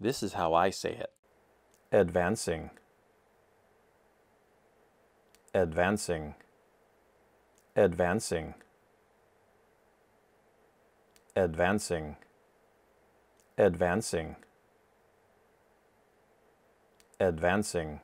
This is how I say it. Advancing. Advancing. Advancing. Advancing. Advancing. Advancing.